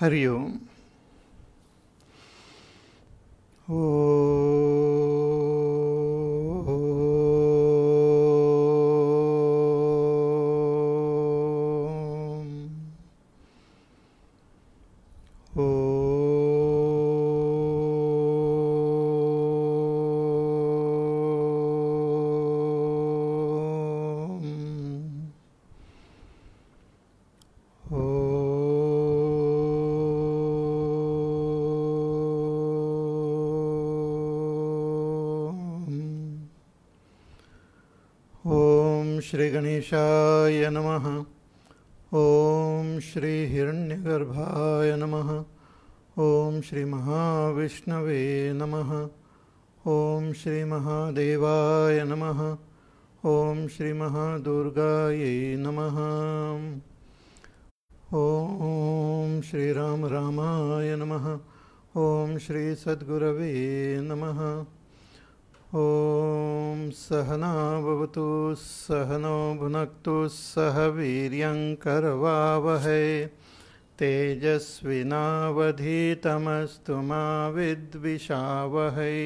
हरि ओम् ओ गणेशाय नमः ॐ श्रीहिरण्यगर्भाय नमः ॐ श्रीमहाविष्णवे नमः ॐ श्रीमहादेवाय नमः ॐ श्रीमहादुर्गायै नमः ॐ श्रीरामरामाय नमः ॐ श्रीसद्गुरवे नमः ॐ सहना भवतु सहनो भुनक्तु सह वीर्यङ्करवावहै तेजस्विनावधीतमस्तु मा विद्विषावहै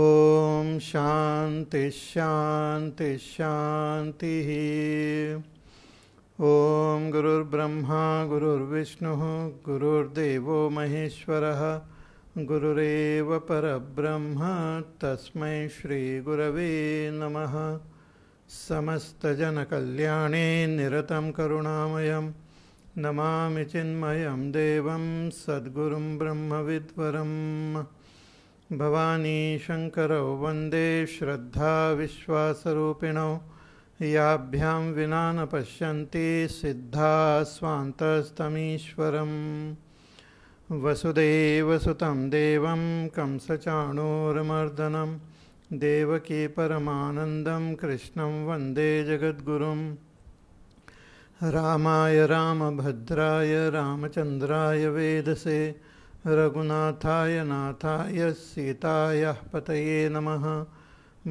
ॐ शान्तिश्शान्तिश्शान्तिः ॐ गुरुर्ब्रह्मा गुरुर्विष्णुः गुरुर्देवो महेश्वरः गुरुरेव परब्रह्म तस्मै श्रीगुरवे नमः समस्तजनकल्याणे निरतं करुणामयं नमामि चिन्मयं देवं सद्गुरुं ब्रह्मविद्वरम् भवानी शङ्करौ वन्दे श्रद्धाविश्वासरूपिणौ याभ्यां विना न पश्यन्ति सिद्धा स्वान्तस्तमीश्वरम् वसुदेवसुतं देव कंसचाणूरमर्दनं देवकी परमानंदम कृष्ण वंदे वन्दे राय राम रामभद्राय रामचन्द्राय वेदसे रघुनाथाय नाथाय सीतायाः पतये नमः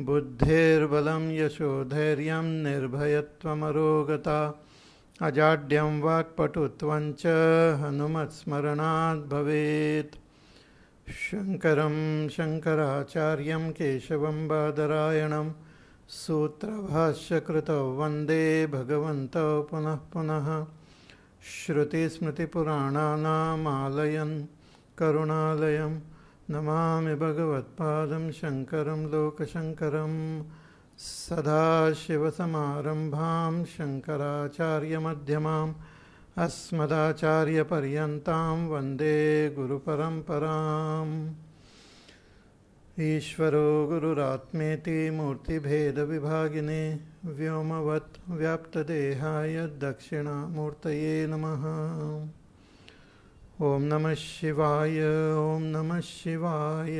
बुद्धेर्बलं यशोधर्य निर्भयत्वमरोगता अजाड्यं वाक्पटुत्वं च हनुमत्स्मरणात् भवेत् शङ्करं शङ्कराचार्यं केशवं बादरायणं सूत्रभाष्यकृतौ वन्दे भगवन्तौ पुनः पुनः श्रुतिस्मृतिपुराणानामालयन् करुणालयं नमामि भगवत्पादं शङ्करं लोकशङ्करम् सदाशिवसमारम्भां शङ्कराचार्यमध्यमाम् अस्मदाचार्यपर्यन्तां वन्दे गुरुपरम्पराम् ईश्वरो गुरुरात्मेति मूर्तिभेदविभागिने व्योमवत् व्याप्तदेहाय दक्षिणामूर्तये नमः ॐ नमः शिवाय ॐ नमः शिवाय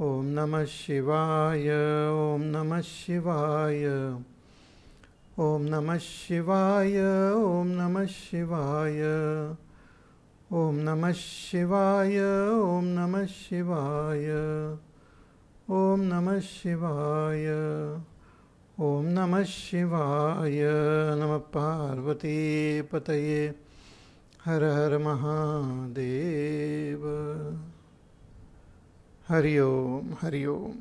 ॐ नमः शिवाय ॐ नमः शिवाय ओम नमः शिवाय ॐ नमः शिवाय ॐ नमः शिवाय ॐ नमः शिवाय ॐ नमः शिवाय ॐ नमः शिवाय नम पार्वती पार्वतीपतये हर हर महादेव हरि ओम हरि ओम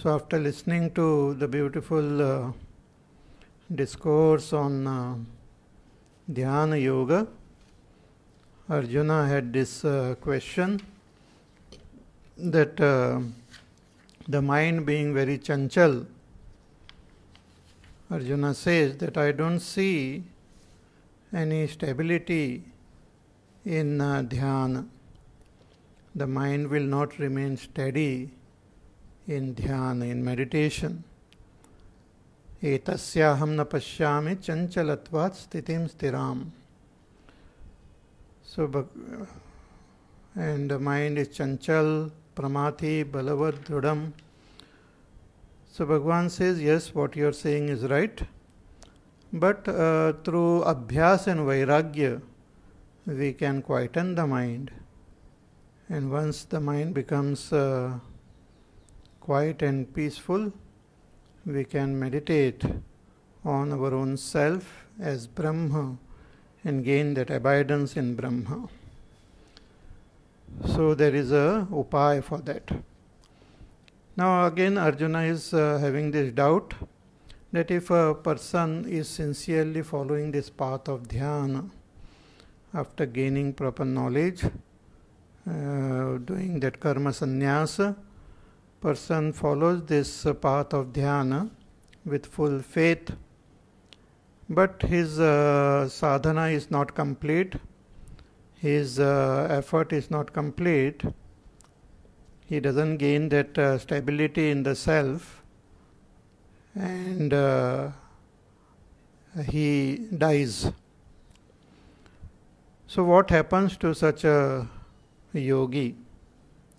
So, after listening to the beautiful uh, discourse on uh, Dhyana Yoga, Arjuna had this uh, question that uh, the mind being very chanchal, Arjuna says that I don't see any stability in uh, dhyana. The mind will not remain steady in dhyana, in meditation. एतस्याहं न पश्यामि चञ्चलत्वात् स्थितिं stiram. So and the mind is chanchal, pramati, balavad, दृढम् So Bhagwan says, yes, what you are saying is right. But uh, through abhyas and vairagya, we can quieten the mind. And once the mind becomes uh, quiet and peaceful, we can meditate on our own self as Brahma and gain that abidance in Brahma. So there is a upaya for that. Now again Arjuna is uh, having this doubt that if a person is sincerely following this path of dhyana, after gaining proper knowledge, uh, doing that karma sannyasa, person follows this path of dhyana with full faith, but his uh, sadhana is not complete, his uh, effort is not complete, he doesn't gain that uh, stability in the self, and uh, he dies. So, what happens to such a yogi?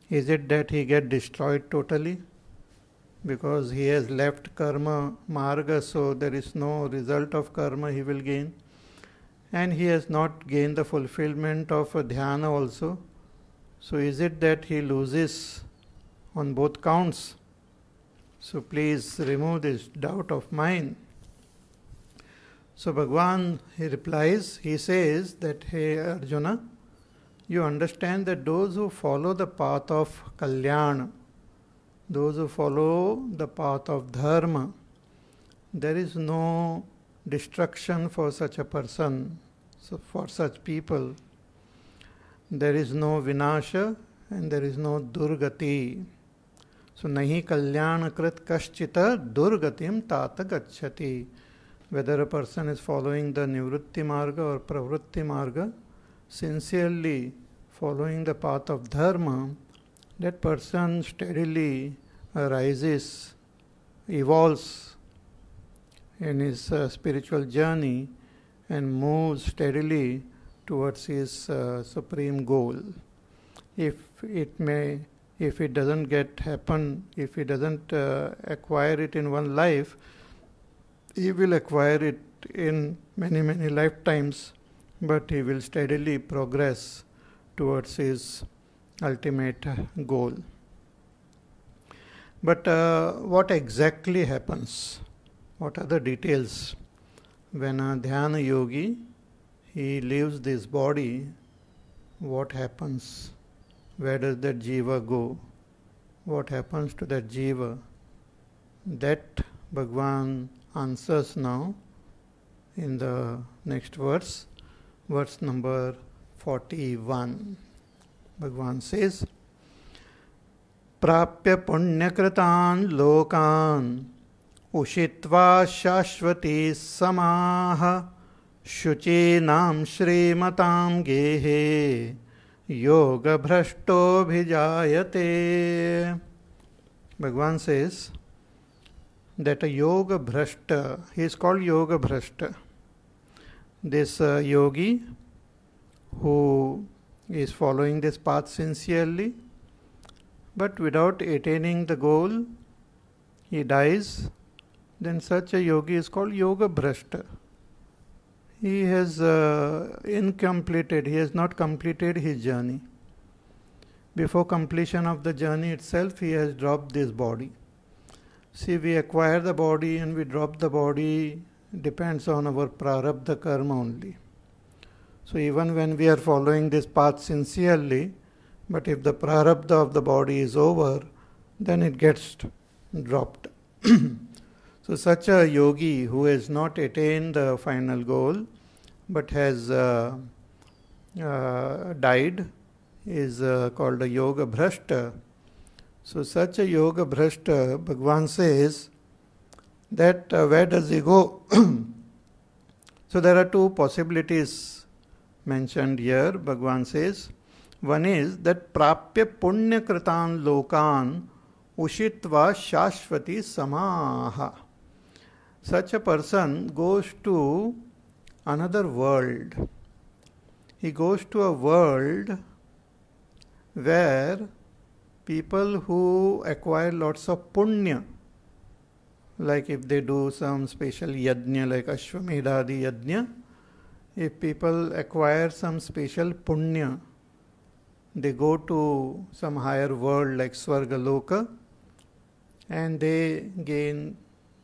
Is it that he get destroyed totally because he has left karma marga, so there is no result of karma he will gain, and he has not gained the fulfillment of dhyana also. So, is it that he loses on both counts? So, please remove this doubt of mine. So Bhagwan he replies, he says that hey Arjuna, you understand that those who follow the path of Kalyan, those who follow the path of Dharma, there is no destruction for such a person, so for such people. There is no vinasha and there is no durgati. So nahi kalyanakrit kaschita durgatim tata gachati whether a person is following the Nivritti Marga or Pravritti Marga, sincerely following the path of Dharma, that person steadily rises, evolves in his uh, spiritual journey and moves steadily towards his uh, supreme goal. If it may, if it doesn't get happen, if he doesn't uh, acquire it in one life, he will acquire it in many, many lifetimes, but he will steadily progress towards his ultimate goal. But uh, what exactly happens? What are the details? When a dhyana yogi he leaves this body, what happens? Where does that jiva go? What happens to that jiva? That Bhagwan answers now in the next verse, verse number 41. Bhagwan says, प्राप्य पुण्यकृतान् लोकान् उषित्वा शाश्वती समाः शुचीनां श्रीमतां गेहे योगभ्रष्टोभिजायते Bhagavan says that a yoga bhrashta, he is called yoga bhrashta. This uh, yogi who is following this path sincerely but without attaining the goal, he dies, then such a yogi is called yoga bhrashta. He has uh, incompleted, he has not completed his journey. Before completion of the journey itself, he has dropped this body. See, we acquire the body and we drop the body depends on our prarabdha karma only. So even when we are following this path sincerely, but if the prarabdha of the body is over, then it gets dropped. so such a yogi who has not attained the final goal, but has uh, uh, died, is uh, called a yoga bhrashta so, such a yoga bhrashta, Bhagwan says that uh, where does he go? so, there are two possibilities mentioned here, Bhagwan says. One is that prapya kritan lokan ushitva shashvati samaha. Such a person goes to another world. He goes to a world where people who acquire lots of punya, like if they do some special yajna, like Ashwamedha yadnya, yajna, if people acquire some special punya, they go to some higher world like Swargaloka and they gain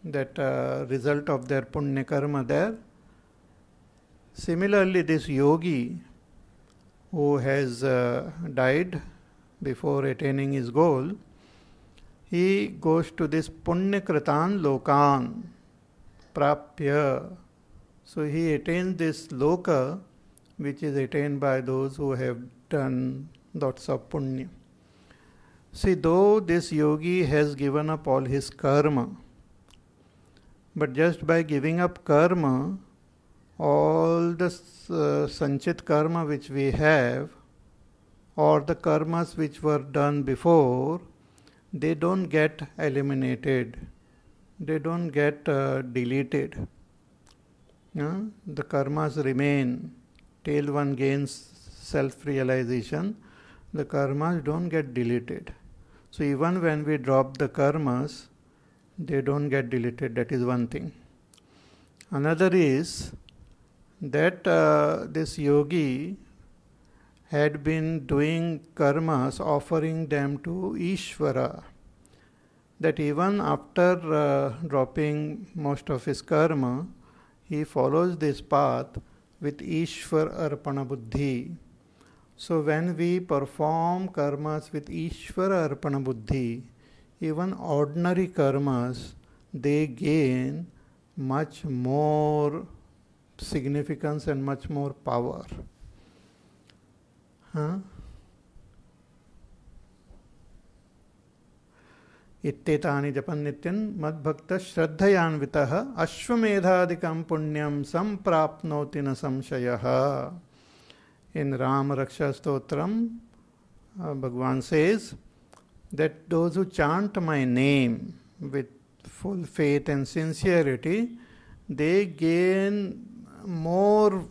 that uh, result of their punya karma there. Similarly, this yogi who has uh, died before attaining his goal, he goes to this Punyakratan Lokan, Prapya. So he attains this Loka, which is attained by those who have done lots of Punya. See, though this yogi has given up all his karma, but just by giving up karma, all the uh, sanchit karma which we have or the karmas which were done before, they don't get eliminated, they don't get uh, deleted. The karmas remain till one gains self realization, the karmas don't get deleted. So, even when we drop the karmas, they don't get deleted. That is one thing. Another is that uh, this yogi had been doing karmas, offering them to Ishvara. That even after uh, dropping most of his karma, he follows this path with Ishvara Arpana Buddhi. So when we perform karmas with Ishvara Arpana Buddhi, even ordinary karmas, they gain much more significance and much more power. इतेतानि जपन् नित्यं मद्भक्तश्रद्धयान्वितः अश्वमेधादिकं पुण्य सम्प्राप्नोति न संशयः in Ramrakshastotram Bhagavan says that those who chant my name with full faith and sincerity they gain more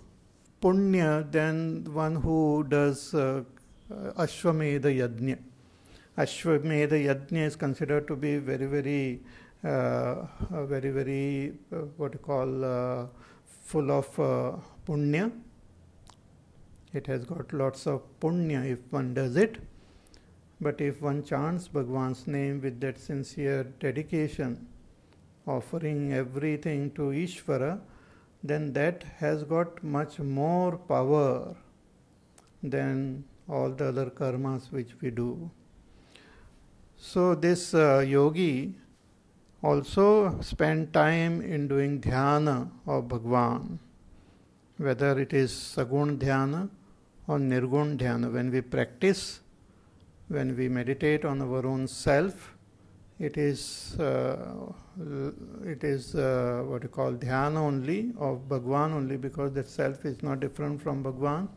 punya than one who does uh, Ashwamedha Yajna. Ashwamedha Yajna is considered to be very, very, uh, very, very, uh, what you call, uh, full of uh, punya. It has got lots of punya if one does it. But if one chants Bhagwan's name with that sincere dedication, offering everything to Ishvara, then that has got much more power than all the other karmas which we do. So, this uh, yogi also spent time in doing dhyana of Bhagwan, whether it is sagun dhyana or nirgun dhyana. When we practice, when we meditate on our own self, it is uh, it is uh, what you call dhyana only of Bhagwan only because that self is not different from Bhagwan.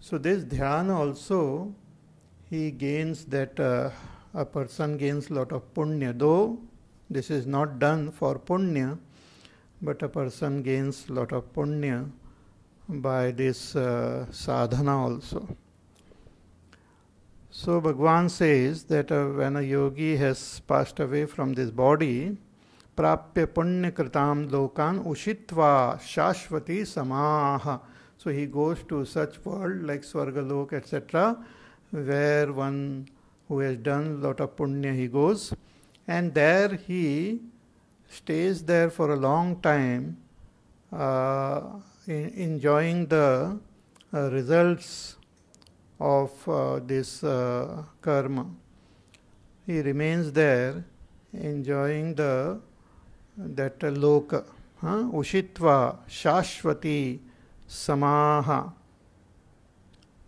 So this dhyana also he gains that uh, a person gains lot of punya though this is not done for punya but a person gains lot of punya by this uh, sadhana also. So Bhagwan says that uh, when a yogi has passed away from this body, prapya punya kritam lokan ushitva shashvati samaha. So he goes to such world like svargalok etc., where one who has done lot of punya he goes, and there he stays there for a long time, uh, enjoying the uh, results of uh, this uh, karma. He remains there enjoying the that uh, loka. Huh? Ushitva Shashvati Samaha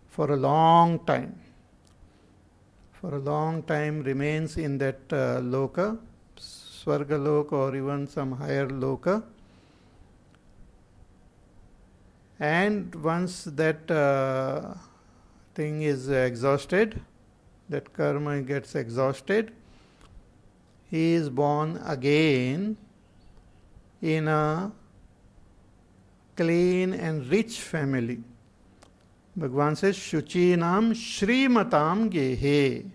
for a long time. For a long time remains in that uh, loka, Swargaloka or even some higher loka. And once that uh, thing is exhausted, that karma gets exhausted, he is born again in a clean and rich family. Bhagavan says, Shuchinam Srimatam Gehe.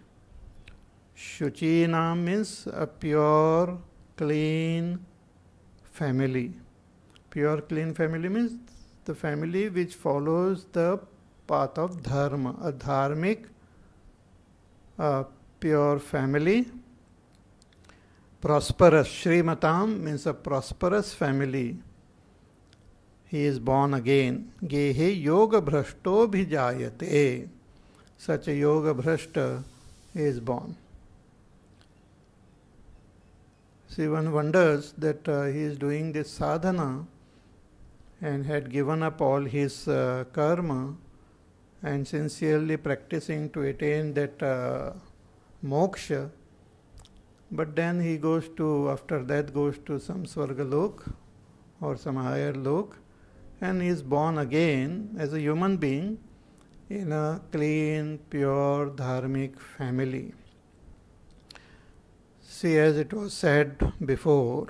Shuchinam means a pure, clean family. Pure, clean family means the family which follows the path of dharma a dharmic pure family prosperous श्रीमता means a prosperous family he is born again गेहे योग भ्रष्टो भी जायते such yoga bhrashta is born seven wonders that he is doing this sadhana and had given up all his karma and sincerely practicing to attain that uh, moksha. But then he goes to, after that, goes to some Swargalok or some higher lok and is born again as a human being in a clean, pure, dharmic family. See, as it was said before,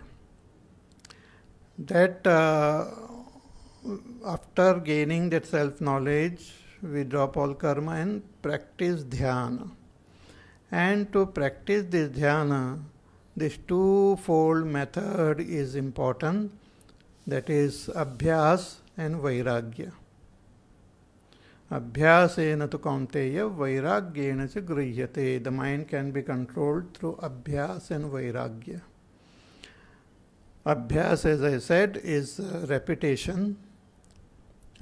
that uh, after gaining that self knowledge, we drop all karma and practice dhyana. And to practice this dhyana, this two-fold method is important, that is abhyas and vairagya. Abhyasena tu kaunteya vairagyena cha griyate. The mind can be controlled through abhyas and vairagya. Abhyas, as I said, is repetition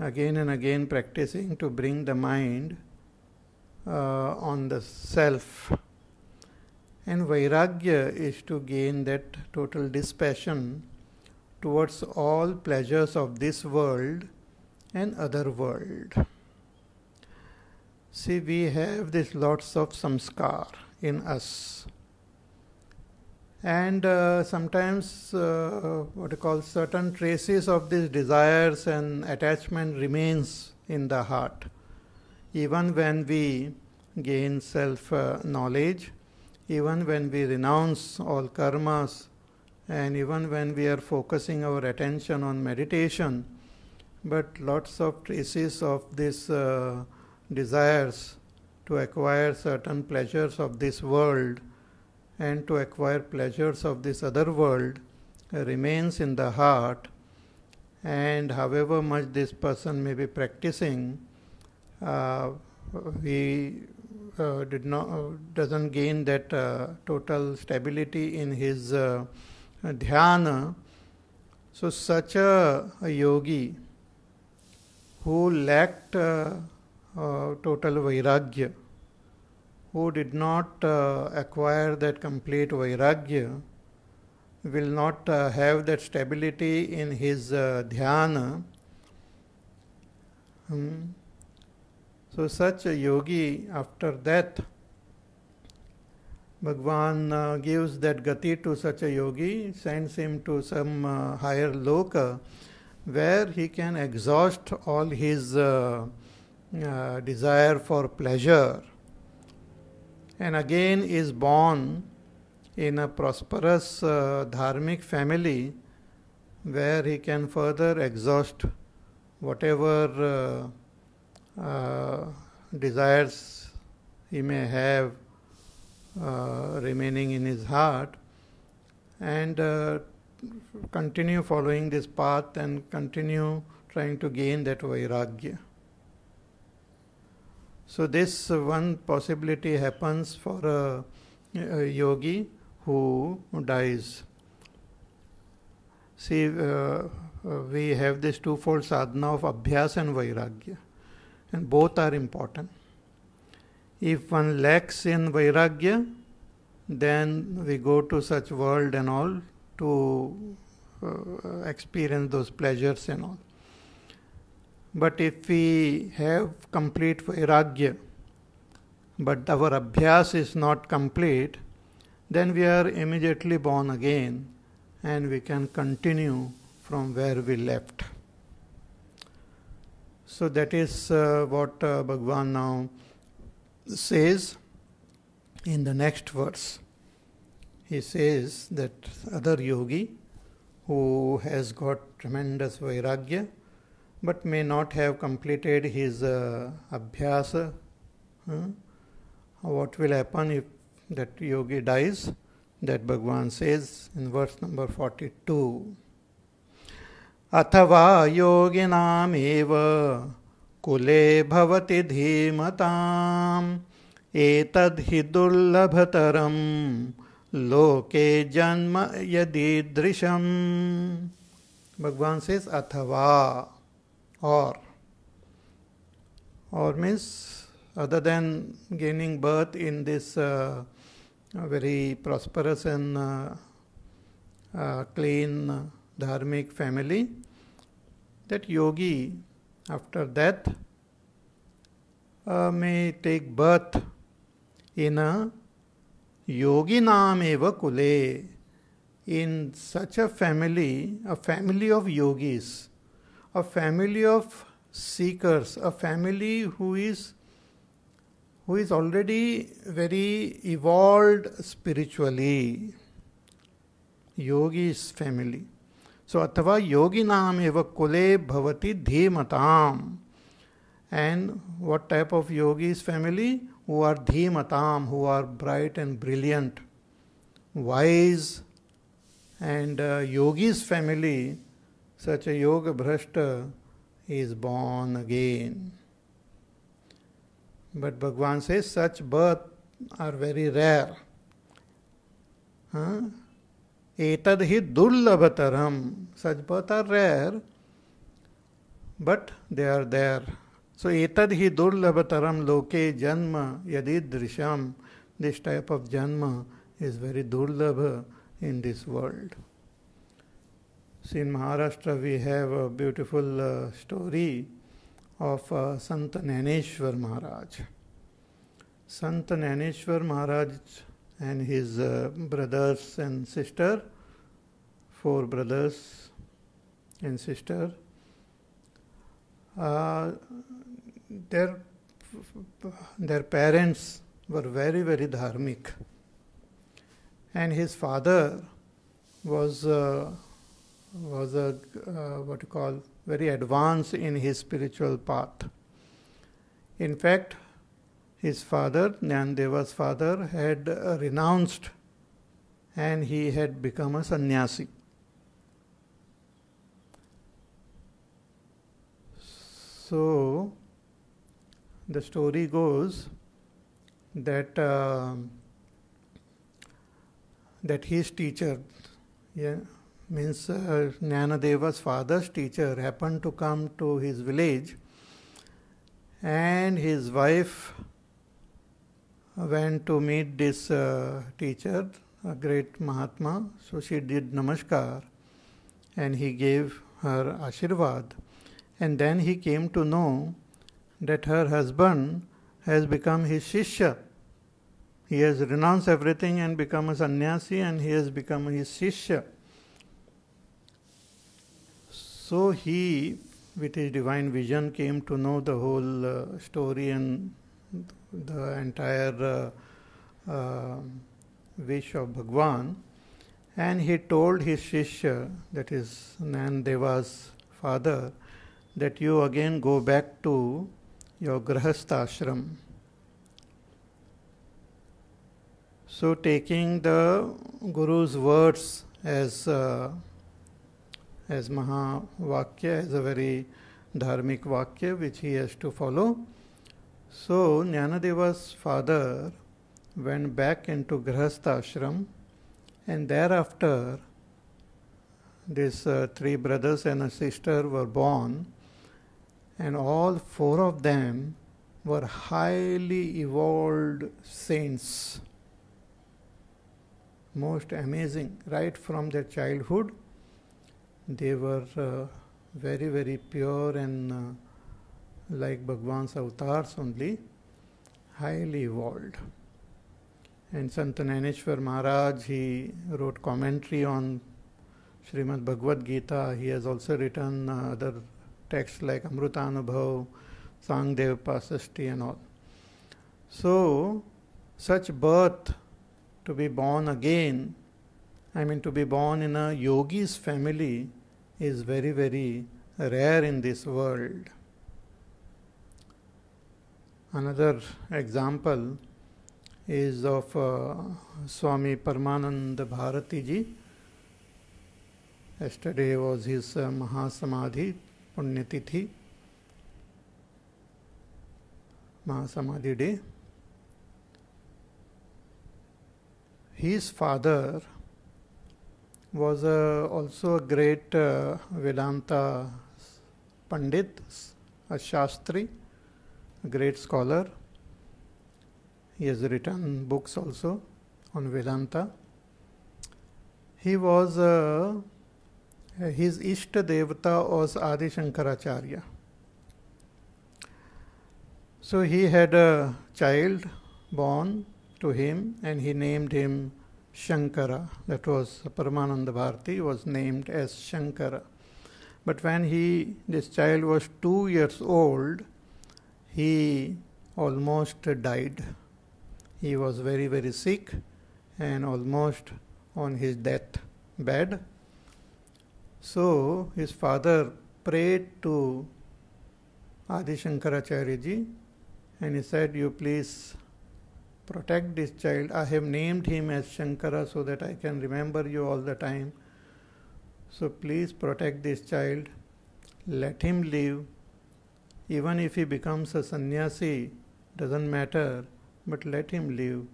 again and again practicing to bring the mind uh, on the self. And vairagya is to gain that total dispassion towards all pleasures of this world and other world. See, we have these lots of samskar in us and uh, sometimes uh, what you call certain traces of these desires and attachment remains in the heart even when we gain self uh, knowledge even when we renounce all karmas and even when we are focusing our attention on meditation but lots of traces of these uh, desires to acquire certain pleasures of this world and to acquire pleasures of this other world remains in the heart. And however much this person may be practicing, uh, he uh, did not uh, doesn't gain that uh, total stability in his uh, dhyana. So such a, a yogi who lacked uh, total vairagya who did not uh, acquire that complete vairagya will not uh, have that stability in his uh, dhyana. Hmm. So, such a yogi after that, Bhagwan uh, gives that gati to such a yogi, sends him to some uh, higher loka where he can exhaust all his uh, desire for pleasure and again is born in a prosperous uh, dharmic family where he can further exhaust whatever uh, uh, desires he may have uh, remaining in his heart and uh, continue following this path and continue trying to gain that vairagya. So, this one possibility happens for a, a yogi who dies. See, uh, uh, we have this twofold sadhana of abhyas and vairagya, and both are important. If one lacks in vairagya, then we go to such world and all to uh, experience those pleasures and all. But if we have complete vairagya, but our abhyas is not complete, then we are immediately born again and we can continue from where we left. So that is uh, what uh, Bhagavan now says in the next verse. He says that other yogi who has got tremendous vairagya but may not have completed his uh, abhyasa. Hmm? What will happen if that yogi dies? That Bhagwan says in verse number 42. Athava yogi nameva kule bhavati dhimatam etad hidullabhataram loke janma yadidrisham. Bhagwan says, Athava or. Or means other than gaining birth in this uh, uh, very prosperous and uh, uh, clean dharmic family, that yogi after death uh, may take birth in a yoginam eva kule, in such a family, a family of yogis a family of seekers, a family who is who is already very evolved spiritually. Yogi's family. So Athava Yoginam eva kule bhavati dhimatam. And what type of yogis family? Who are dhimatam, who are bright and brilliant, wise, and uh, yogis family such a yoga bhrashta is born again. But Bhagavan says such birth are very rare. Huh? Etad hi Such birth are rare, but they are there. So etad hi durlabhataram loke janma yadidrisham. This type of janma is very durlabha in this world. See, in Maharashtra, we have a beautiful uh, story of uh, Sant Naneshwar Maharaj. Sant Naneshwar Maharaj and his uh, brothers and sister, four brothers and sister, uh, their their parents were very very dharmic, and his father was uh, was a uh, what you call very advanced in his spiritual path. In fact, his father, Nyandeva's father, had uh, renounced and he had become a sannyasi. So, the story goes that uh, that his teacher, yeah, means uh, Nanadeva's father's teacher happened to come to his village and his wife went to meet this uh, teacher, a great Mahatma. So she did namaskar and he gave her ashirvad. And then he came to know that her husband has become his shishya. He has renounced everything and become a sannyasi and he has become his shishya. So he, with his divine vision, came to know the whole uh, story and the entire uh, uh, wish of Bhagwan. And he told his Shishya, that is Nandeva's father, that you again go back to your Grahastha ashram. So, taking the Guru's words as uh, as Mahavakya, as a very dharmic Vakya which he has to follow. So Jnanadeva's father went back into Grahastha ashram and thereafter these uh, three brothers and a sister were born and all four of them were highly evolved saints. Most amazing, right from their childhood they were uh, very very pure and uh, like Bhagwan's avatars only, highly evolved. And Santananeshwar Maharaj, he wrote commentary on Srimad Bhagavad Gita. He has also written uh, other texts like Amrutanubhav, Sangdev Pasasti and all. So, such birth to be born again I mean, to be born in a yogi's family is very, very rare in this world. Another example is of uh, Swami Paramananda Bharati ji. Yesterday was his uh, Mahasamadhi Punyatithi, Mahasamadhi day. His father was uh, also a great uh, Vedanta Pandit, a Shastri, a great scholar. He has written books also on Vedanta. He was, uh, his Ishta Devata was Adi Shankaracharya. So he had a child born to him and he named him Shankara. That was Paramananda was named as Shankara. But when he this child was two years old, he almost died. He was very very sick and almost on his death bed. So his father prayed to Adi Shankaracharya ji and he said, You please protect this child. I have named him as Shankara so that I can remember you all the time. So please protect this child. Let him live. Even if he becomes a sannyasi, doesn't matter, but let him live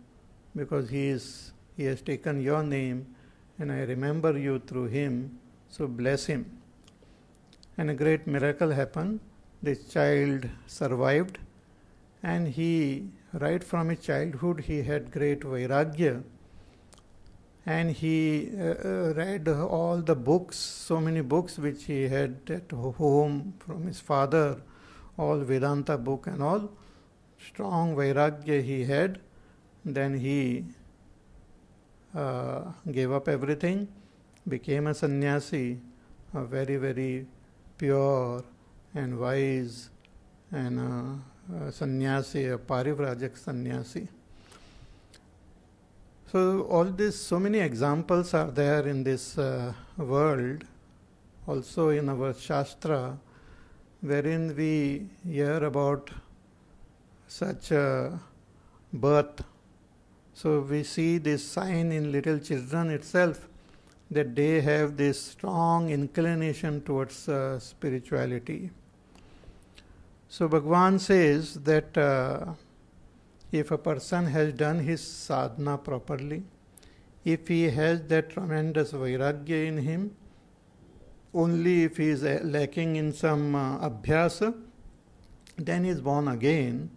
because he is he has taken your name and I remember you through him. So bless him. And a great miracle happened. This child survived and he right from his childhood he had great vairagya and he uh, uh, read all the books so many books which he had at home from his father all vedanta book and all strong vairagya he had then he uh, gave up everything became a sannyasi a very very pure and wise and uh, sannyasi, a parivrajic sannyasi. So, all these, so many examples are there in this uh, world, also in our Shastra, wherein we hear about such a birth. So, we see this sign in little children itself that they have this strong inclination towards uh, spirituality. So Bhagwan says that uh, if a person has done his sadhana properly, if he has that tremendous vairagya in him, only if he is uh, lacking in some uh, abhyasa, then he is born again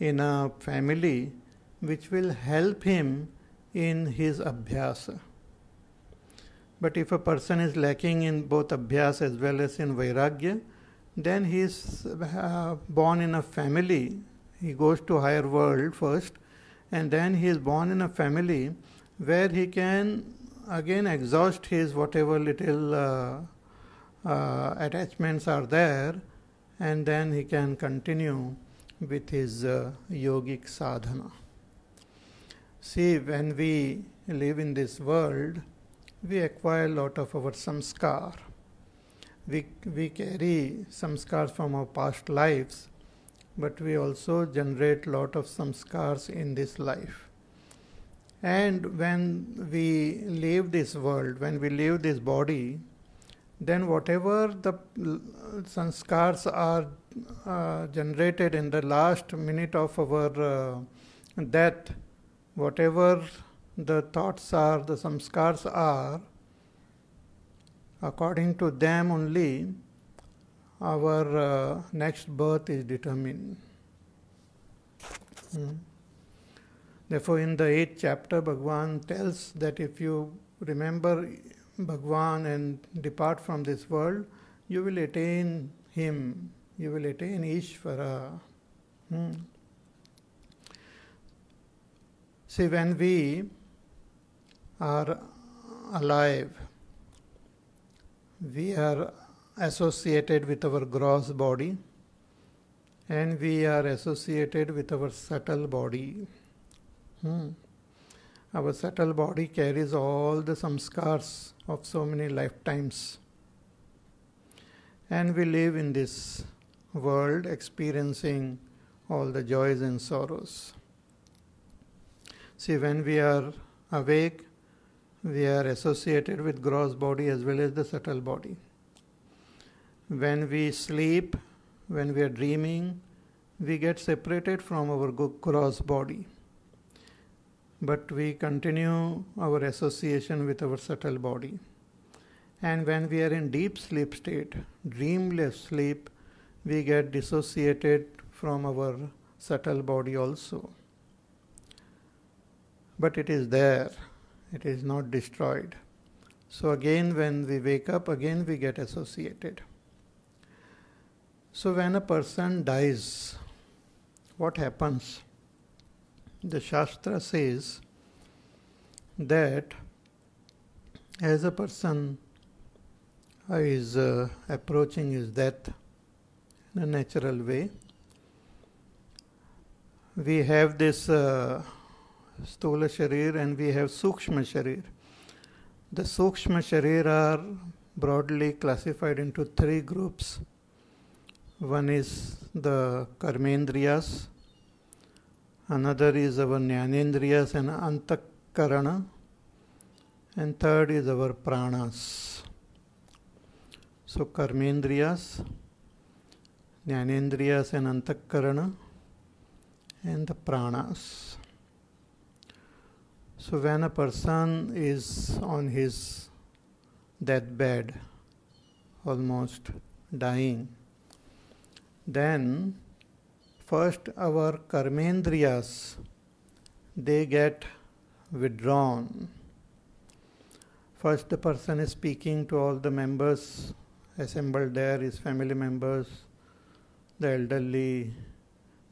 in a family which will help him in his abhyasa. But if a person is lacking in both abhyasa as well as in vairagya, then he is uh, born in a family. He goes to higher world first, and then he is born in a family where he can again exhaust his whatever little uh, uh, attachments are there, and then he can continue with his uh, yogic sadhana. See, when we live in this world, we acquire a lot of our samskar we, we carry samskars from our past lives, but we also generate lot of samskars in this life. And when we leave this world, when we leave this body, then whatever the scars are uh, generated in the last minute of our uh, death, whatever the thoughts are, the samskars are, according to them only our uh, next birth is determined. Hmm. Therefore, in the eighth chapter, Bhagwan tells that if you remember Bhagwan and depart from this world, you will attain Him, you will attain Ishvara. Hmm. See, when we are alive, we are associated with our gross body and we are associated with our subtle body. Hmm. Our subtle body carries all the samskars of so many lifetimes. And we live in this world experiencing all the joys and sorrows. See, when we are awake, we are associated with gross body as well as the subtle body. When we sleep, when we are dreaming, we get separated from our gross body. But we continue our association with our subtle body. And when we are in deep sleep state, dreamless sleep, we get dissociated from our subtle body also. But it is there it is not destroyed. So again, when we wake up, again we get associated. So when a person dies, what happens? The Shastra says that as a person uh, is uh, approaching his death in a natural way, we have this uh, Stola Sharir and we have Sukshma Sharir. The Sukshma Sharir are broadly classified into three groups. One is the Karmendriyas, another is our Jnanendriyas and Antakarana, and third is our Pranas. So, Karmendriyas, Jnanendriyas and Antakarana, and the Pranas. So, when a person is on his deathbed, almost dying, then first our karmendriyas they get withdrawn. First, the person is speaking to all the members assembled there, his family members, the elderly.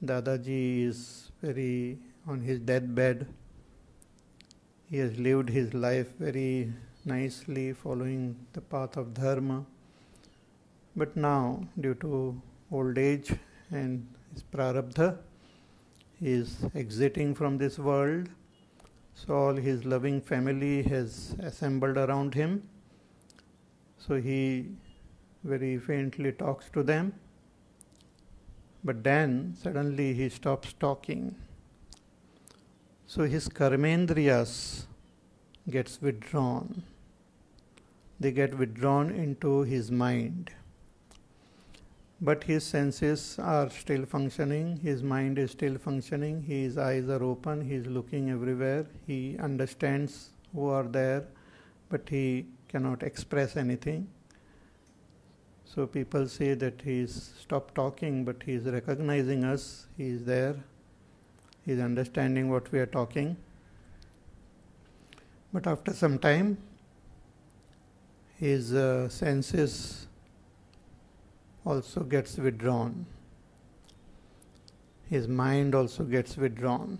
Dadaji is very on his deathbed he has lived his life very nicely, following the path of Dharma. But now, due to old age and his prarabdha, he is exiting from this world. So, all his loving family has assembled around him. So, he very faintly talks to them. But then, suddenly, he stops talking so his karmendriyas gets withdrawn. They get withdrawn into his mind. But his senses are still functioning, his mind is still functioning, his eyes are open, he is looking everywhere, he understands who are there, but he cannot express anything. So people say that he is stopped talking, but he is recognizing us, he is there, is understanding what we are talking. But after some time, his uh, senses also gets withdrawn. His mind also gets withdrawn.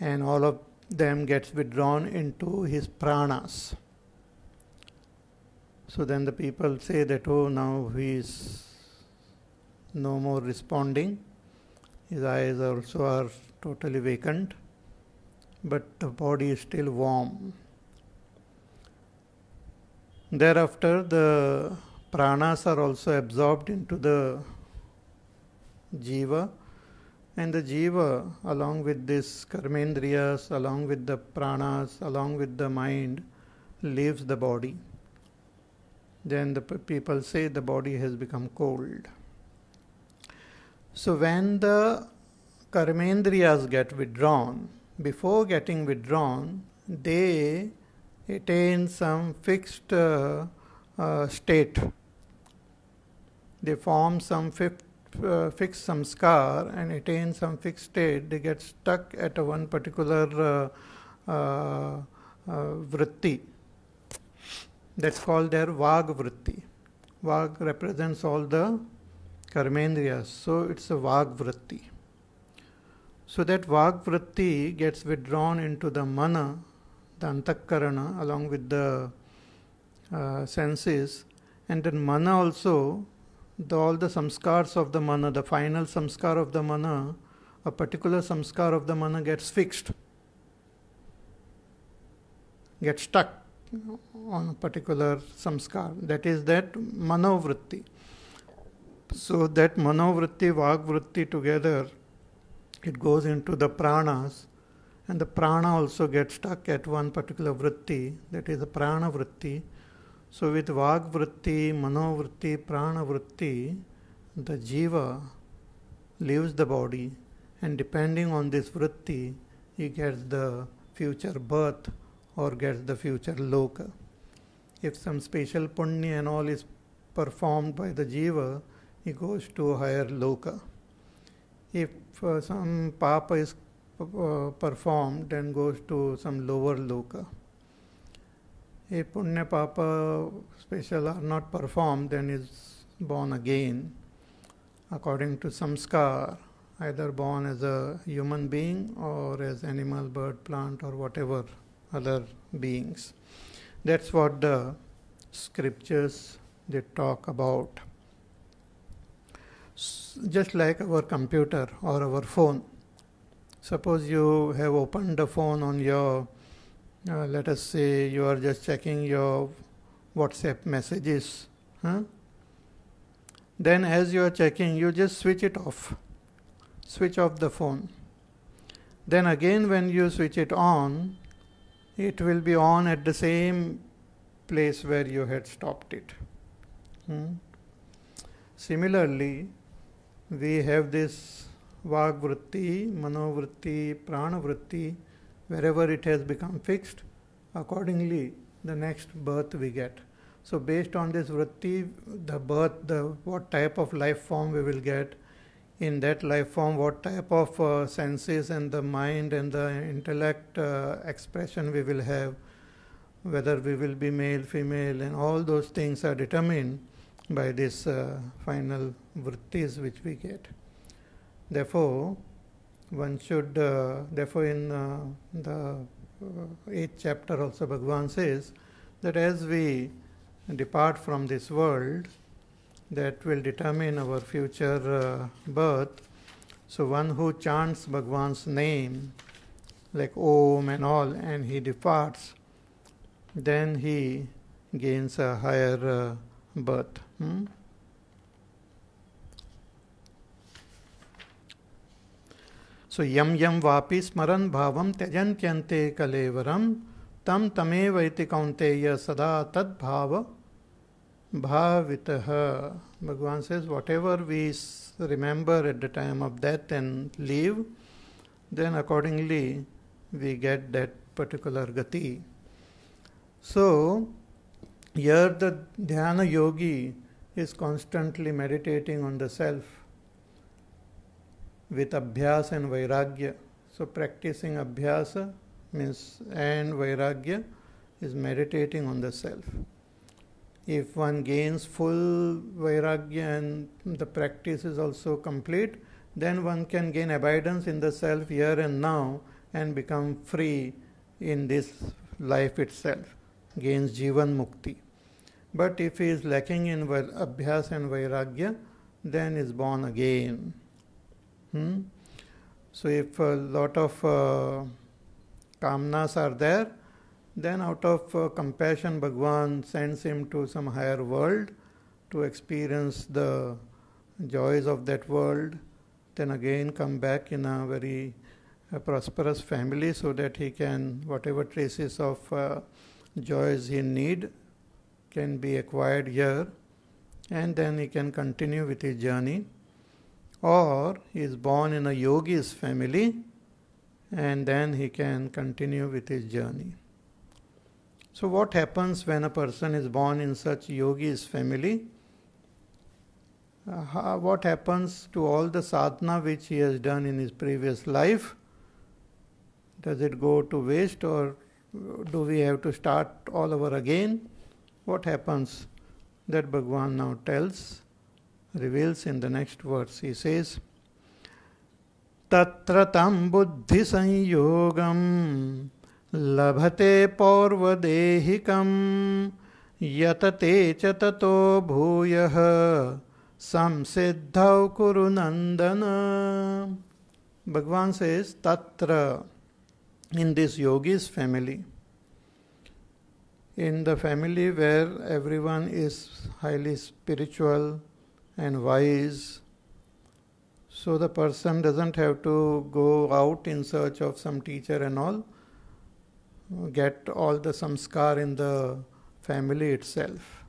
And all of them gets withdrawn into his pranas. So then the people say that, oh, now he is no more responding his eyes also are totally vacant, but the body is still warm. Thereafter, the pranas are also absorbed into the jiva, and the jiva, along with this karmendriyas, along with the pranas, along with the mind, leaves the body. Then the people say the body has become cold. So when the karmendriyas get withdrawn, before getting withdrawn, they attain some fixed uh, uh, state. They form some uh, fixed uh, some scar and attain some fixed state. They get stuck at one particular uh, uh, vritti. That's called their vag vritti. Vag represents all the karmendriyas. So it's a vagvritti. So that vagvritti gets withdrawn into the mana, the antakkarana, along with the uh, senses, and then mana also, the, all the samskars of the mana, the final samskar of the mana, a particular samskar of the mana gets fixed, gets stuck on a particular samskar. That is that manovritti. So that manovritti, vagvritti together, it goes into the pranas, and the prana also gets stuck at one particular vritti, that is the prana vritti. So with vagvritti, manovritti, prana vritti, the jiva leaves the body, and depending on this vritti, he gets the future birth or gets the future loka. If some special punya and all is performed by the jiva, he goes to higher loka. If uh, some papa is uh, performed and goes to some lower loka. If punya papa special are not performed, then is born again according to samskar, either born as a human being or as animal, bird, plant, or whatever other beings. That's what the scriptures they talk about just like our computer or our phone. Suppose you have opened the phone on your, uh, let us say you are just checking your WhatsApp messages. Huh? Then, as you are checking, you just switch it off. Switch off the phone. Then, again, when you switch it on, it will be on at the same place where you had stopped it. Hmm? Similarly, we have this vagvritti, manovritti, pranavritti, wherever it has become fixed, accordingly the next birth we get. So based on this vritti, the birth, the what type of life form we will get, in that life form, what type of uh, senses and the mind and the intellect uh, expression we will have, whether we will be male, female, and all those things are determined by this uh, final vrittis which we get. Therefore, one should, uh, therefore, in uh, the uh, eighth chapter also, Bhagavan says that as we depart from this world, that will determine our future uh, birth. So, one who chants Bhagavan's name, like Om and all, and he departs, then he gains a higher uh, birth. Hmm? So यम यम वापि स्मरन भावम त्यजंत्यंते कलेवरम तम तमेव कौंते कौंतेय सदा तद्भाव भावित Bhagavan says whatever we remember at the time of death and leave then accordingly we get that particular gati. So, Here, the dhyana yogi is constantly meditating on the self with abhyas and vairagya. So, practicing abhyasa means and vairagya is meditating on the self. If one gains full vairagya and the practice is also complete, then one can gain abidance in the self here and now and become free in this life itself, gains jivan mukti. But if he is lacking in abhyas and vairagya, then is born again. Hmm? So if a lot of uh, kamnas are there, then out of uh, compassion, Bhagwan sends him to some higher world to experience the joys of that world, then again come back in a very uh, prosperous family so that he can, whatever traces of uh, joys he need can be acquired here and then he can continue with his journey. Or he is born in a yogi's family and then he can continue with his journey. So, what happens when a person is born in such yogi's family? Uh, what happens to all the sadhana which he has done in his previous life? Does it go to waste or do we have to start all over again? what happens that Bhagwan now tells, reveals in the next verse. He says, Tatra tam buddhi sanyogam labhate porva dehikam yatate chatato bhuyaha samsiddhav kuru nandana. Bhagwan says, Tatra, in this yogi's family, in the family where everyone is highly spiritual and wise, so the person doesn't have to go out in search of some teacher and all, get all the samskar in the family itself.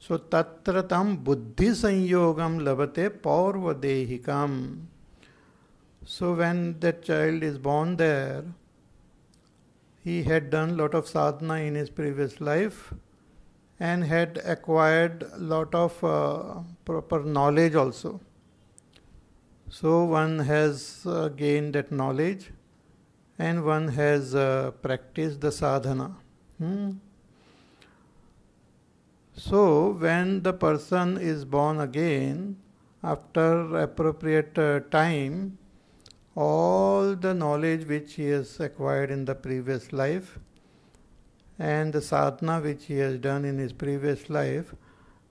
So Tatratam तम बुद्धि labate लभते So when that child is born there, he had done lot of sadhana in his previous life and had acquired lot of uh, proper knowledge also. So one has uh, gained that knowledge and one has uh, practiced the sadhana. Hmm? So when the person is born again, after appropriate uh, time, all the knowledge which he has acquired in the previous life and the sadhana which he has done in his previous life,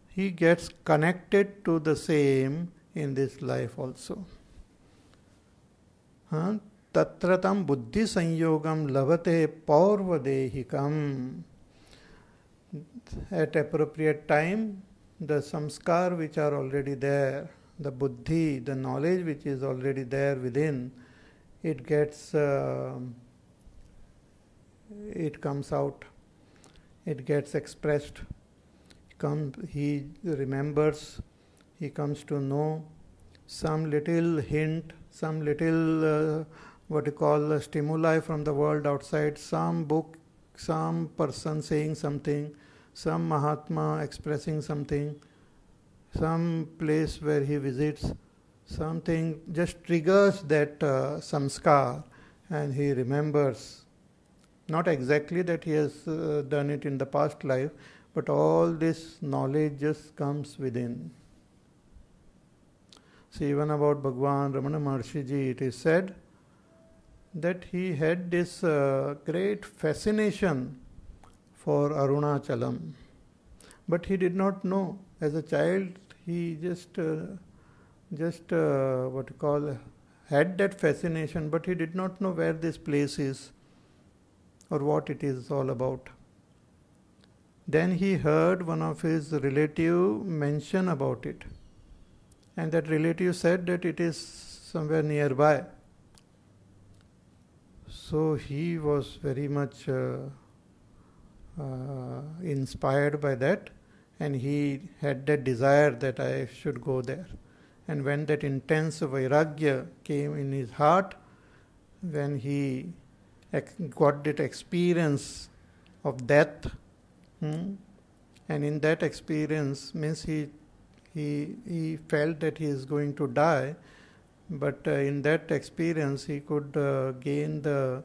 he gets connected to the same in this life also. Huh? तत्र तं बुद्धिसंयोगं लभते at appropriate time the samskar which are already there the buddhi, the knowledge which is already there within, it gets, uh, it comes out, it gets expressed. Come, he remembers, he comes to know some little hint, some little uh, what you call uh, stimuli from the world outside, some book, some person saying something, some Mahatma expressing something some place where he visits, something just triggers that uh, samskar and he remembers. Not exactly that he has uh, done it in the past life, but all this knowledge just comes within. See, even about Bhagwan Ramana maharshi it is said that he had this uh, great fascination for Arunachalam, but he did not know. As a child, he just uh, just uh, what you call had that fascination, but he did not know where this place is or what it is all about. Then he heard one of his relative mention about it, and that relative said that it is somewhere nearby. So he was very much uh, uh, inspired by that, and he had that desire that I should go there. And when that intense vairagya came in his heart, when he got that experience of death, hmm? and in that experience means he he he felt that he is going to die, but uh, in that experience he could uh, gain the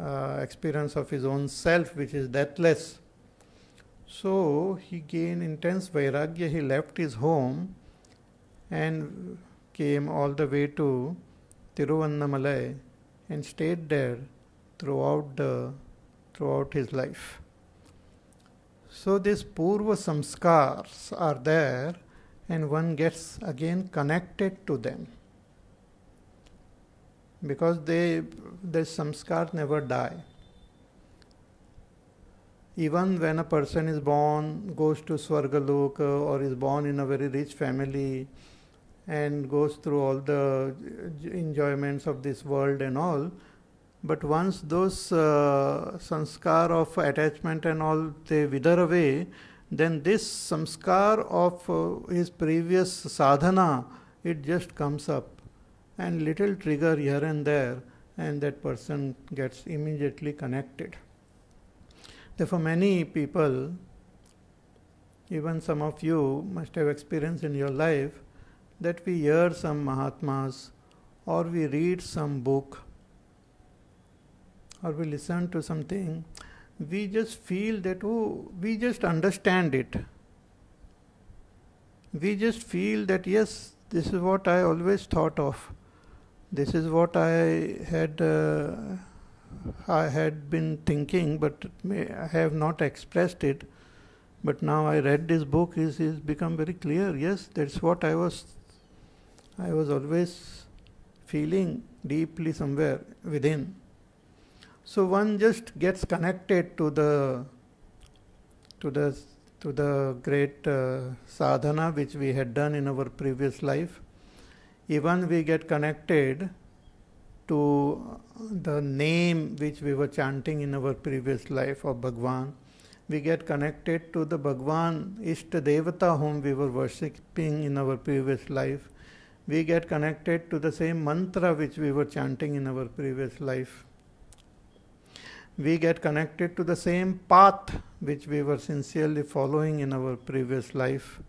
uh, experience of his own self, which is deathless. So he gained intense vairagya. He left his home and came all the way to Tiruvannamalai and stayed there throughout the throughout his life. So these purva samskars are there and one gets again connected to them. Because they the samskars never die even when a person is born, goes to Swargalok uh, or is born in a very rich family and goes through all the uh, enjoyments of this world and all, but once those uh, sanskar of attachment and all they wither away, then this samskar of uh, his previous sadhana, it just comes up and little trigger here and there, and that person gets immediately connected. Therefore, many people, even some of you, must have experienced in your life that we hear some Mahatmas or we read some book or we listen to something, we just feel that, oh, we just understand it. We just feel that, yes, this is what I always thought of. This is what I had. Uh, I had been thinking, but may, I have not expressed it. But now I read this book, it has become very clear. Yes, that's what I was. I was always feeling deeply somewhere within. So one just gets connected to the to the to the great uh, sadhana which we had done in our previous life. Even we get connected to the name which we were chanting in our previous life of Bhagwan. We get connected to the Bhagwan, Ishta Devata, whom we were worshipping in our previous life. We get connected to the same mantra which we were chanting in our previous life. We get connected to the same path which we were sincerely following in our previous life.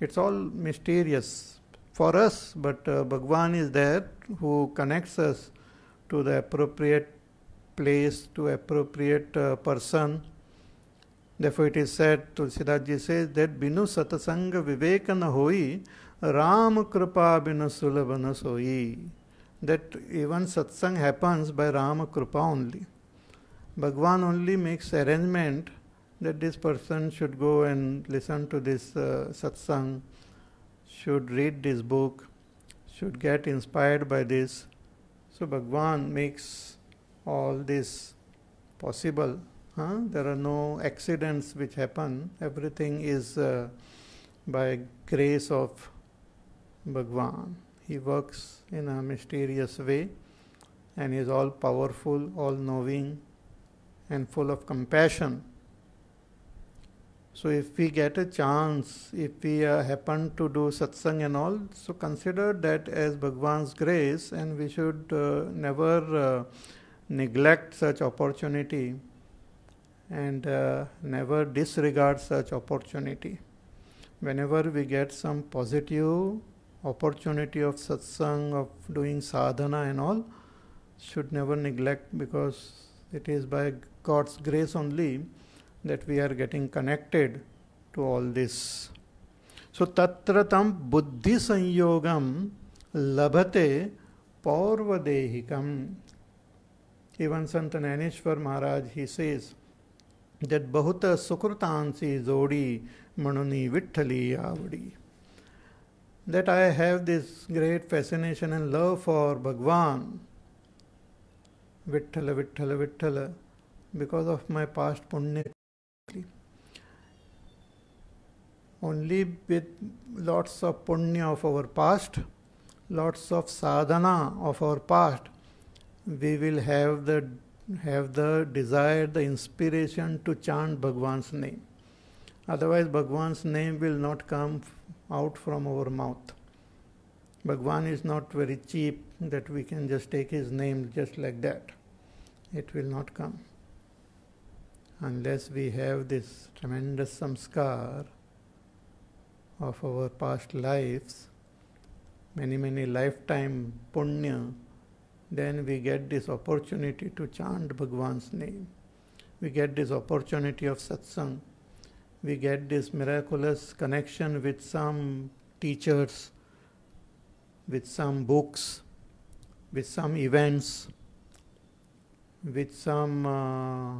It's all mysterious for us, but uh, Bhagwan is there who connects us to the appropriate place, to appropriate uh, person. Therefore, it is said, Tulsidaji says that Binu Satasanga Vivekana Hoi Ram Kripa Binu Sulabana Soi. That even satsang happens by Ram Kripa only. Bhagwan only makes arrangement that this person should go and listen to this uh, satsang should read this book, should get inspired by this. So Bhagwan makes all this possible. Huh? There are no accidents which happen. Everything is uh, by grace of Bhagwan. He works in a mysterious way and is all powerful, all knowing, and full of compassion so if we get a chance, if we uh, happen to do satsang and all, so consider that as Bhagwan's grace, and we should uh, never uh, neglect such opportunity and uh, never disregard such opportunity. Whenever we get some positive opportunity of satsang, of doing sadhana and all, should never neglect because it is by God's grace only that we are getting connected to all this. So tatratam buddhi sanyogam labhate parvadehikam. Even Sant Naneshwar Maharaj, he says that bahuta sukrutansi Zodi manuni vitthali avadi. That I have this great fascination and love for Bhagwan, Vitthala, Vitthala, Vitthala, because of my past punya only with lots of punya of our past, lots of sadhana of our past, we will have the have the desire, the inspiration to chant Bhagwan's name. Otherwise, Bhagwan's name will not come out from our mouth. Bhagwan is not very cheap that we can just take his name just like that. It will not come. Unless we have this tremendous samskar of our past lives, many, many lifetime punya, then we get this opportunity to chant Bhagwan's name. We get this opportunity of satsang. We get this miraculous connection with some teachers, with some books, with some events, with some uh,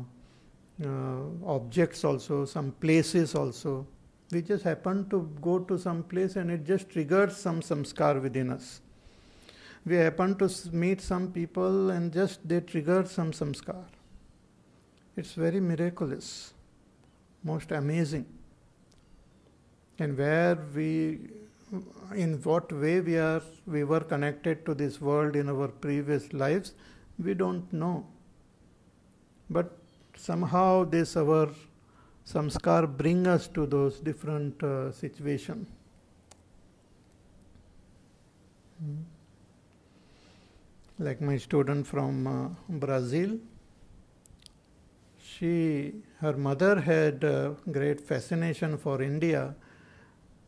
uh, objects also, some places also we just happen to go to some place and it just triggers some samskar within us. We happen to meet some people and just they trigger some samskar. It's very miraculous, most amazing. And where we, in what way we are, we were connected to this world in our previous lives, we don't know. But somehow this our samskar bring us to those different uh, situation hmm. like my student from uh, brazil she her mother had uh, great fascination for india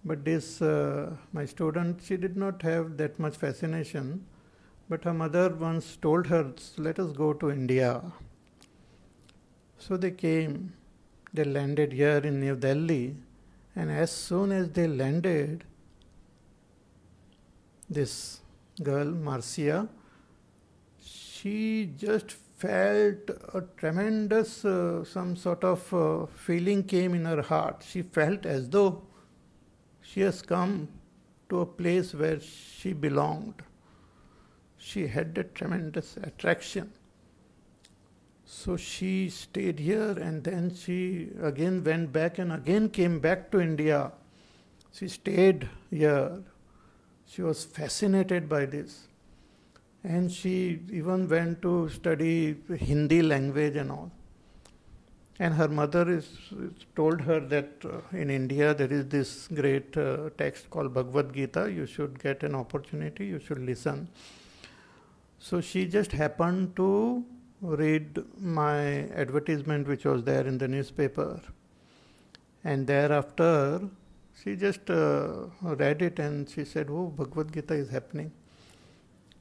but this uh, my student she did not have that much fascination but her mother once told her let us go to india so they came they landed here in New Delhi. And as soon as they landed, this girl, Marcia, she just felt a tremendous, uh, some sort of uh, feeling came in her heart. She felt as though she has come to a place where she belonged. She had a tremendous attraction so she stayed here and then she again went back and again came back to India. She stayed here. She was fascinated by this. And she even went to study Hindi language and all. And her mother is, is told her that uh, in India there is this great uh, text called Bhagavad Gita. You should get an opportunity, you should listen. So she just happened to read my advertisement which was there in the newspaper. And thereafter, she just uh, read it and she said, Oh, Bhagavad Gita is happening.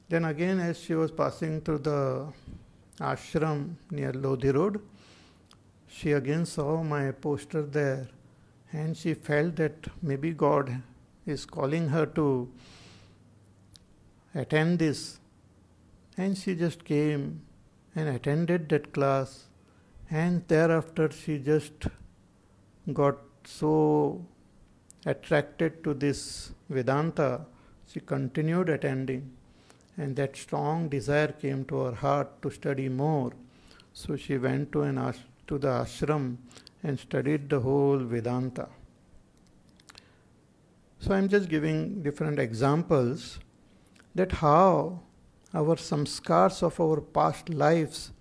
Then again, as she was passing through the ashram near Lodhi Road, she again saw my poster there and she felt that maybe God is calling her to attend this. And she just came and attended that class and thereafter she just got so attracted to this Vedanta, she continued attending, and that strong desire came to her heart to study more. So she went to an ash- to the ashram and studied the whole Vedanta. So I'm just giving different examples that how our scars of our past lives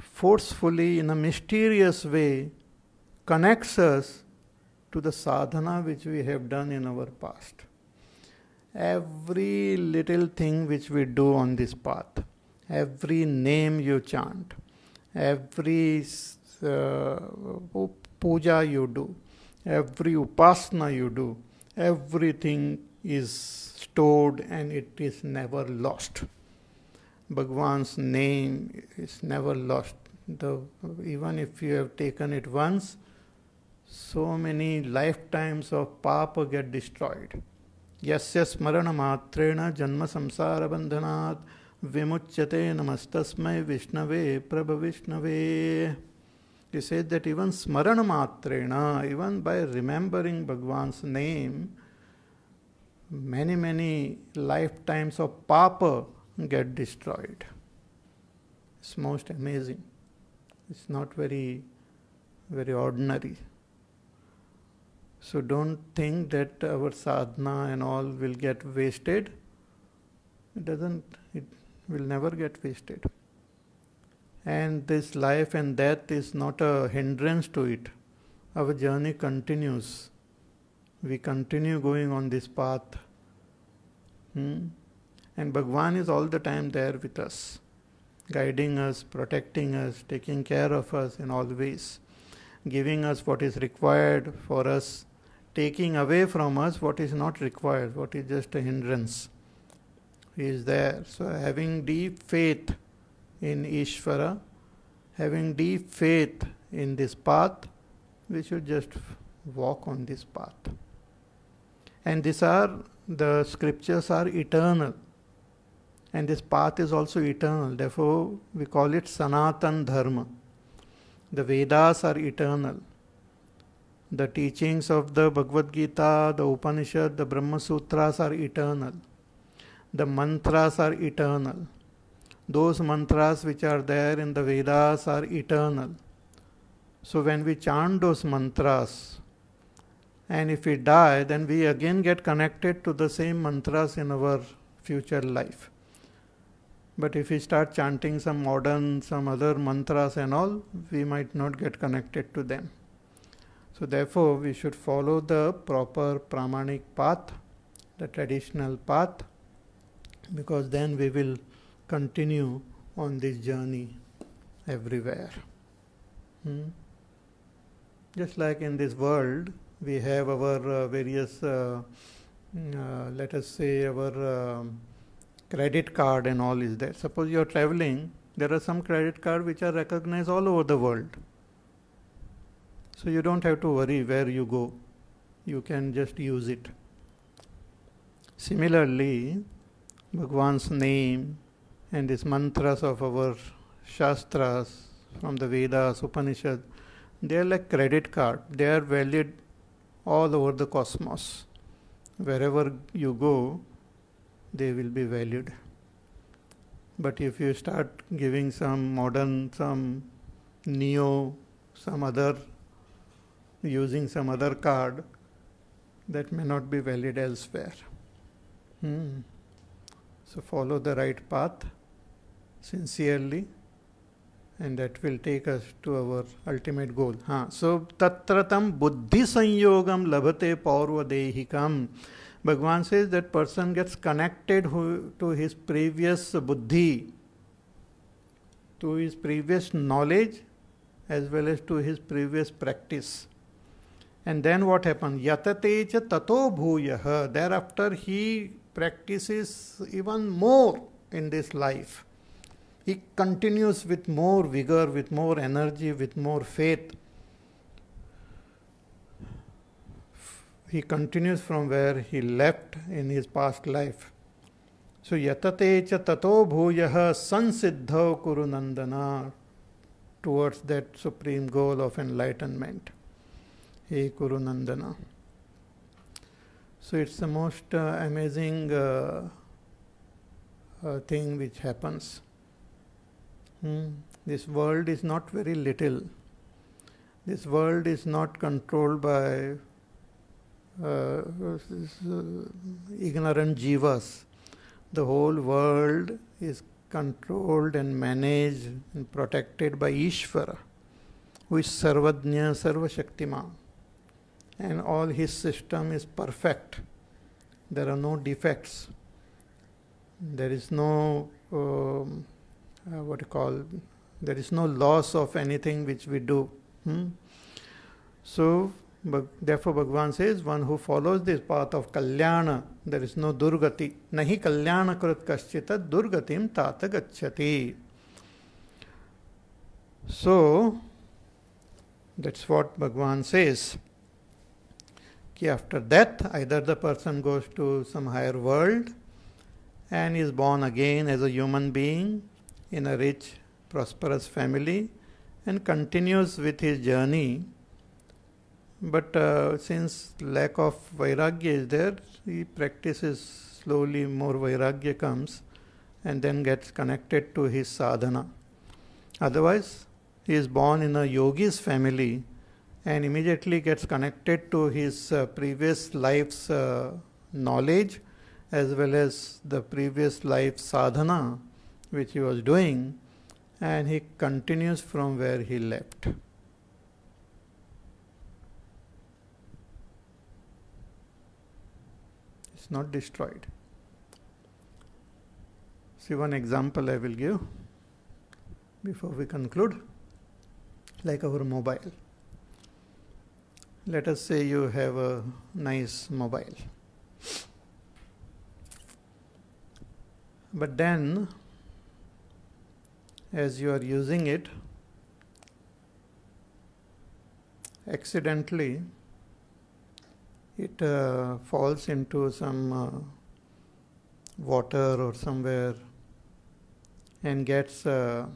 forcefully, in a mysterious way, connects us to the sadhana which we have done in our past. Every little thing which we do on this path, every name you chant, every uh, puja you do, every upasana you do, everything is stored and it is never lost. Bhagwan's name is never lost. The, even if you have taken it once, so many lifetimes of papa get destroyed. यस्य स्मरणमात्रेण bandhanat विमुच्यते नमस्तस्मै vishnave prabhavishnave. He said that even smaranamatrena, even by remembering Bhagwan's name, many, many lifetimes of papa get destroyed. It's most amazing. It's not very, very ordinary. So don't think that our sadhana and all will get wasted. It doesn't, it will never get wasted. And this life and death is not a hindrance to it. Our journey continues we continue going on this path. Hmm? And Bhagwan is all the time there with us, guiding us, protecting us, taking care of us in all ways, giving us what is required for us, taking away from us what is not required, what is just a hindrance. He is there. So, having deep faith in Ishvara, having deep faith in this path, we should just walk on this path. And these are, the scriptures are eternal. And this path is also eternal. Therefore, we call it Sanatan Dharma. The Vedas are eternal. The teachings of the Bhagavad Gita, the Upanishad, the Brahma Sutras are eternal. The mantras are eternal. Those mantras which are there in the Vedas are eternal. So when we chant those mantras, and if we die, then we again get connected to the same mantras in our future life. But if we start chanting some modern, some other mantras and all, we might not get connected to them. So, therefore, we should follow the proper pramanic path, the traditional path, because then we will continue on this journey everywhere. Hmm? Just like in this world, we have our uh, various, uh, mm, uh, let us say, our um, credit card and all is there. Suppose you are traveling, there are some credit cards which are recognized all over the world. So you don't have to worry where you go. You can just use it. Similarly, Bhagwan's name and his mantras of our Shastras from the Vedas, Upanishad, they are like credit card. They are valid all over the cosmos. Wherever you go, they will be valued. But if you start giving some modern, some neo, some other, using some other card, that may not be valid elsewhere. Hmm. So follow the right path sincerely. and that will take us to our ultimate goal. हाँ सो तत्रतम बुद्धि संयोगम लभते पौर्वदेहिकम Bhagwan says that person gets connected to his previous buddhi, to his previous knowledge, as well as to his previous practice. And then what happens? Yatateja tato bhuyah. Thereafter he practices even more in this life. he continues with more vigor, with more energy, with more faith. He continues from where he left in his past life. So yatate cha tato bhuyah sansiddhau kurunandana towards that supreme goal of enlightenment. Hey Kurunandana. So it's the most uh, amazing uh, uh, thing which happens. Hmm. This world is not very little. This world is not controlled by uh, uh, ignorant jivas. The whole world is controlled and managed and protected by Ishvara, who is Sarvajna Sarvashaktima, And all his system is perfect. There are no defects. There is no um, uh, what you call, there is no loss of anything which we do. Hmm? So, therefore, Bhagavan says, one who follows this path of kalyana, there is no durgati. Nahi kalyana krut kaschita durgatim tata gacchati. So, that's what Bhagavan says. Ki after death, either the person goes to some higher world and is born again as a human being, in a rich, prosperous family and continues with his journey. But uh, since lack of vairagya is there, he practices slowly, more vairagya comes and then gets connected to his sadhana. Otherwise, he is born in a yogi's family and immediately gets connected to his uh, previous life's uh, knowledge as well as the previous life sadhana which he was doing and he continues from where he left. It's not destroyed. See, one example I will give before we conclude like our mobile. Let us say you have a nice mobile. But then as you are using it accidentally it uh, falls into some uh, water or somewhere and gets uh,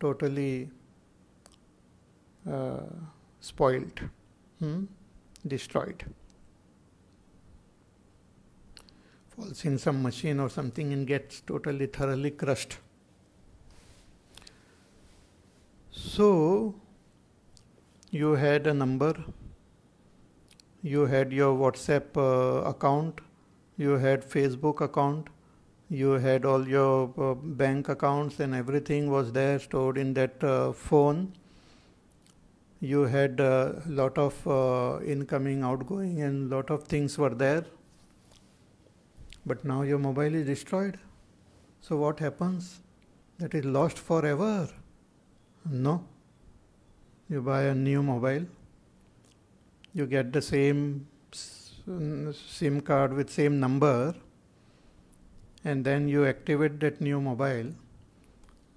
totally uh, spoiled, hmm? destroyed. Falls in some machine or something and gets totally thoroughly crushed. So, you had a number, you had your WhatsApp uh, account, you had Facebook account, you had all your uh, bank accounts and everything was there stored in that uh, phone. You had a uh, lot of uh, incoming, outgoing, and lot of things were there. But now your mobile is destroyed. So, what happens? That is lost forever. No. You buy a new mobile, you get the same SIM card with same number, and then you activate that new mobile.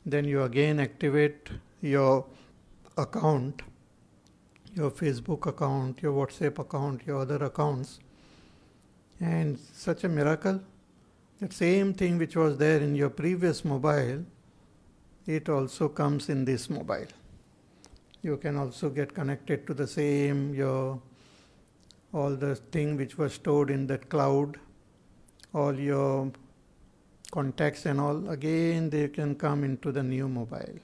Then you again activate your account, your Facebook account, your WhatsApp account, your other accounts. And such a miracle. That same thing which was there in your previous mobile it also comes in this mobile. You can also get connected to the same, your all the thing which was stored in that cloud, all your contacts and all, again they can come into the new mobile.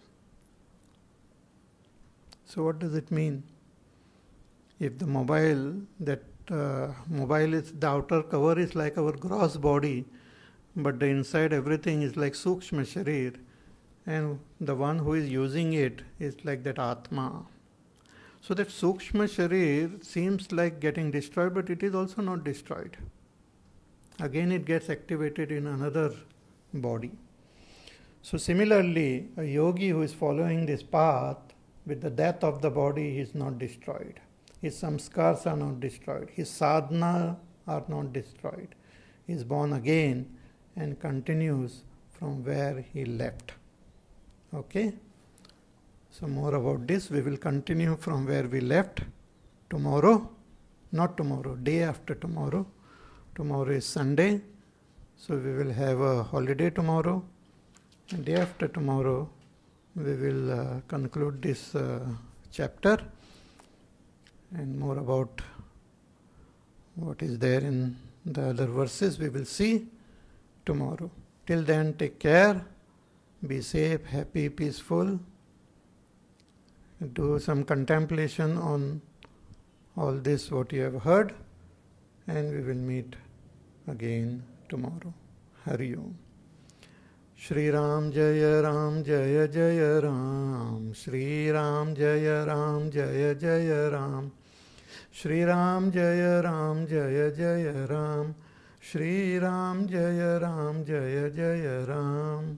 So what does it mean? If the mobile, that uh, mobile is, the outer cover is like our gross body, but the inside everything is like sukshma sharir, and the one who is using it is like that Atma. So that Sukshma Sharir seems like getting destroyed, but it is also not destroyed. Again, it gets activated in another body. So, similarly, a yogi who is following this path, with the death of the body, is not destroyed. His samskars are not destroyed. His sadhana are not destroyed. He is born again and continues from where he left okay so more about this we will continue from where we left tomorrow not tomorrow day after tomorrow tomorrow is sunday so we will have a holiday tomorrow and day after tomorrow we will uh, conclude this uh, chapter and more about what is there in the other verses we will see tomorrow till then take care be safe, happy, peaceful. Do some contemplation on all this, what you have heard, and we will meet again tomorrow. Hari Om. Shri Ram Jaya Ram Jaya Jaya Ram Shri Ram Jaya Ram Jaya Jaya Ram Shri Ram Jaya Ram Jaya Jaya Ram Shri Ram Jaya Ram Jaya Jaya Ram.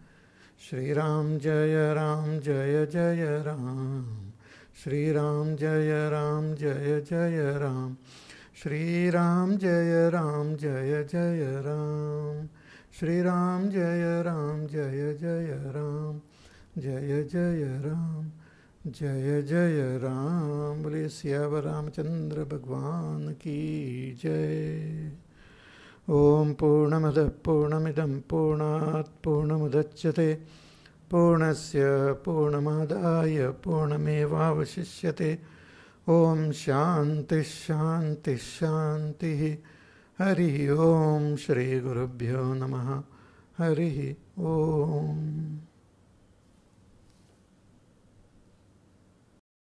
Shri Ram जय राम जय जय राम श्री राम जय राम जय जय राम श्री राम जय राम जय जय राम श्री राम जय राम जय जय राम जय जय राम जय जय राम बोले सियावर रामचंद्र भगवान की जय ओम पूर्णमद पूर्णमद पूर्णात् पूर्णमुदच्यते पूर्णस्य पूर्णमादाय पूर्णमेवावशिष्यते ॐ हरि हरिः ॐ श्रीगुरुभ्यो नमः हरिः ॐ